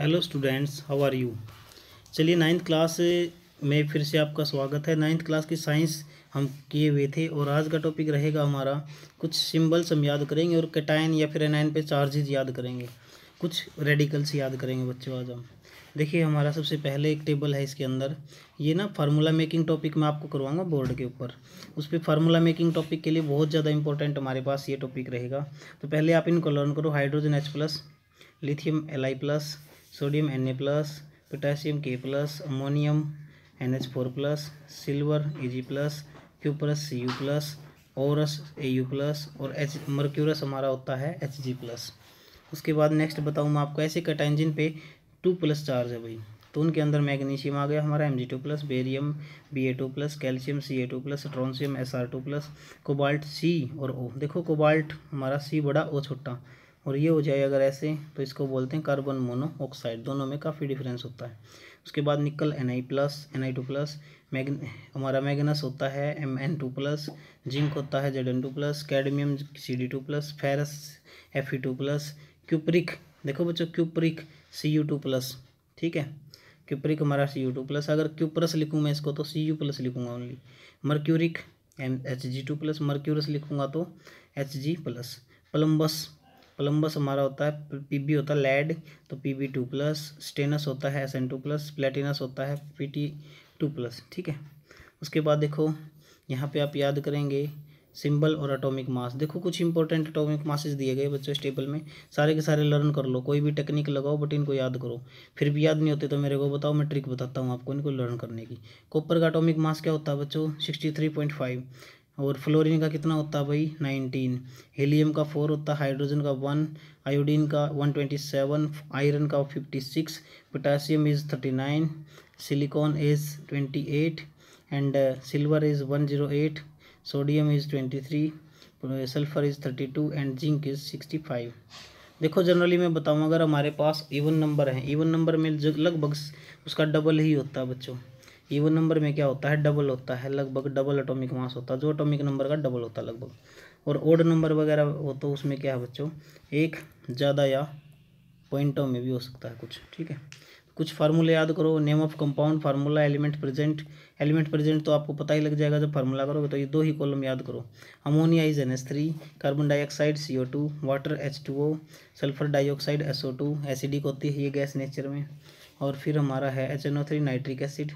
hello students how are you चलिए ninth class में फिर से आपका स्वागत है नाइन्थ क्लास की साइंस हम किए हुए थे और आज का टॉपिक रहेगा हमारा कुछ सिंबल्स हम याद करेंगे और कैटाइन या फिर एनाइन पे चार्जेज याद करेंगे कुछ रेडिकल्स याद करेंगे बच्चों आज हम देखिए हमारा सबसे पहले एक टेबल है इसके अंदर ये ना फार्मूला मेकिंग टॉपिक मैं आपको करवाऊंगा बोर्ड के ऊपर उस पर फार्मूला मेकिंग टॉपिक के लिए बहुत ज़्यादा इंपॉर्टेंट हमारे पास ये टॉपिक रहेगा तो पहले आप इनको लर्न करो hydrogen H plus lithium L I plus sodium N A plus potassium K plus ammonium N H four plus silver A G plus cuprous C U plus aurous A U plus और H mercurous हमारा होता है H G plus उसके बाद next बताऊँ मैं आपको ऐसे कटाइंजिन पे टू प्लस चार्ज है भाई तो उनके अंदर मैग्नीशियम आ गया हमारा M G two plus barium B A two plus calcium C A two plus strontium S R two plus cobalt C और ओ देखो कोबाल्ट हमारा सी बड़ा ओ छोटा और ये हो जाए अगर ऐसे तो इसको बोलते हैं कार्बन मोनो ऑक्साइड दोनों में काफ़ी डिफरेंस होता है उसके बाद nickel N I plus N I two plus मैगन हमारा मैगनस होता है M N two plus zinc होता है Z N two plus cadmium C D two plus ferrous F E two plus cupric देखो बच्चों cupric C U two plus ठीक है क्यूप्रिक हमारा सी यू टू प्लस अगर क्यूप्रस लिखूँ मैं इसको तो सी यू प्लस लिखूँगा only mercuric M H G two plus mercurous लिखूँगा तो एच जी प्लस प्लम्बस प्लम्बस हमारा होता है पीबी होता है लेड तो पीबी टू प्लस स्टेनस होता है S N two plus platinous होता है पी टी टू प्लस ठीक है उसके बाद देखो यहाँ पे आप याद करेंगे सिंबल और एटॉमिक मास देखो कुछ इंपॉर्टेंट एटॉमिक मासेस दिए गए बच्चों इस टेबल में सारे के सारे लर्न कर लो कोई भी टेक्निक लगाओ बट इनको याद करो फिर भी याद नहीं होते तो मेरे को बताओ मैं ट्रिक बताता हूँ आपको इनको लर्न करने की कॉपर का एटॉमिक मास क्या होता है बच्चों सिक्सटी थ्री पॉइंट फाइव और फ्लोरीन का कितना होता है भाई नाइनटीन हीलियम का फोर होता है हाइड्रोजन का वन आयोडीन का वन ट्वेंटी सेवन आयरन का fifty six potassium is thirty nine silicon is twenty eight and silver is one zero eight sodium is twenty three sulphur is thirty two and zinc is sixty five देखो generally मैं बताऊँ अगर हमारे पास even number even इवन नंबर में लगभग उसका डबल ही होता है बच्चों ईवन नंबर में क्या होता है डबल होता है लगभग डबल अटोमिक मास होता है जो अटोमिक नंबर का डबल होता है लगभग और ओड नंबर वगैरह हो तो उसमें क्या है बच्चों एक ज़्यादा या पॉइंटों में भी हो सकता है कुछ ठीक है कुछ फार्मूले याद करो name of compound formula element present element present तो आपको पता ही लग जाएगा जब फार्मूला करोगे तो ये दो ही कॉलम याद करो ammonia is N S three carbon dioxide C O two water H two O sulphur dioxide S O two acidic होती है ये गैस नेचर में और फिर हमारा है H N O three nitric acid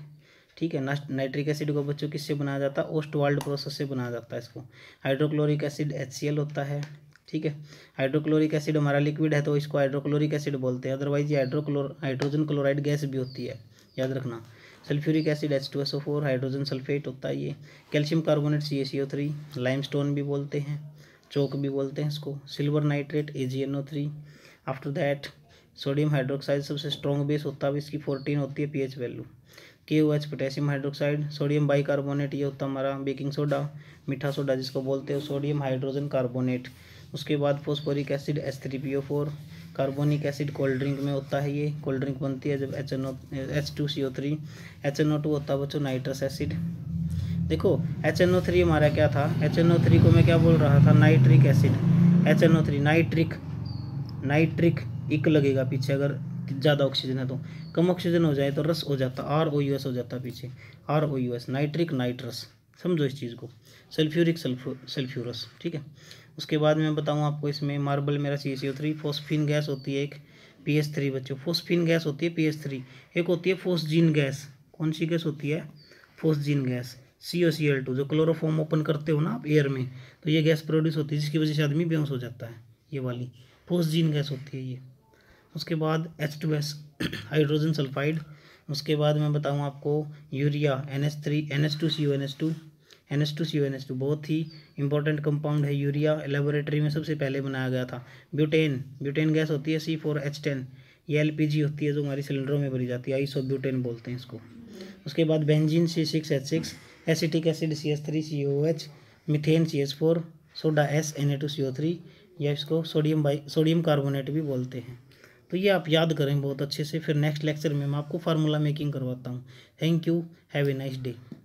ठीक है नाइट्रिक एसिड को बच्चों किससे बनाया जाता है ओस्ट वाल्ड प्रोसेस से बनाया जाता है इसको हाइड्रोक्लोरिक एसिड एच होता है ठीक है हाइड्रोक्लोरिक एसिड हमारा लिक्विड है तो इसको हाइड्रोक्लोरिक एसिड बोलते हैं अदरवाइज ये हाइड्रोक्लोर हाइड्रोजन क्लोराइड गैस भी होती है याद रखना sulphuric acid H two S O four hydrogen sulphate होता है ये calcium carbonate C A C O three limestone भी बोलते हैं चौक भी बोलते हैं इसको silver nitrate A G N O three after that sodium hydroxide सबसे स्ट्रॉन्ग बेस होता है इसकी फोर्टीन होती है P H value K O H potassium hydroxide sodium bicarbonate ये होता हमारा बेकिंग सोडा मीठा सोडा जिसको बोलते हैं सोडियम हाइड्रोजन कार्बोनेट उसके बाद phosphoric acid S three P O four carbonic acid cold drink में होता है ये कोल्ड ड्रिंक बनती है जब H N O H two C O three H N O two होता है बच्चों नाइट्रस एसिड देखो एच एन ओ थ्री हमारा क्या था एच एन ओ थ्री को मैं क्या बोल रहा था nitric acid H N O three nitric nitric ic लगेगा पीछे अगर ज़्यादा ऑक्सीजन है तो कम ऑक्सीजन हो जाए तो रस हो जाता आर ओ यू एस हो जाता पीछे R O U S nitric nitrous समझो इस चीज़ को सल्फ्यूरिक सल्फ्यू सल्फ्यूरस ठीक है उसके बाद मैं बताऊँ आपको इसमें मार्बल मेरा C C O three phosphine gas होती है एक पी एस थ्री बच्चों फोस्फिन गैस होती है पी एस थ्री एक होती है फोस्जीन गैस कौन सी गैस होती है phosgene gas C O C L two जो क्लोरोफॉर्म ओपन करते हो ना आप एयर में तो ये गैस प्रोड्यूस होती है जिसकी वजह से आदमी बेहोश हो जाता है ये वाली फोस्जीन गैस होती है ये उसके बाद H two S hydrogen sulphide उसके बाद मैं बताऊँ आपको urea N S three N S two C O N S two N S two C O N S two बहुत ही इंपॉर्टेंट कंपाउंड है यूरिया लेबोरेटरी में सबसे पहले बनाया गया था ब्यूटेन ब्यूटेन गैस होती है सी फोर एच टेन ये एल पी जी होती है जो हमारी सिलेंडरों में भरी जाती है आई सो ब्यूटेन बोलते हैं इसको उसके बाद benzene C six H six acetic acid C S three C O H methane C S four soda S N A two C O three या इसको सोडियम बाई सोडियम कार्बोनेट भी बोलते हैं तो ये आप याद करें बहुत अच्छे से फिर नेक्स्ट लेक्चर में मैं आपको फार्मूला मेकिंग करवाता हूँ thank you have a nice day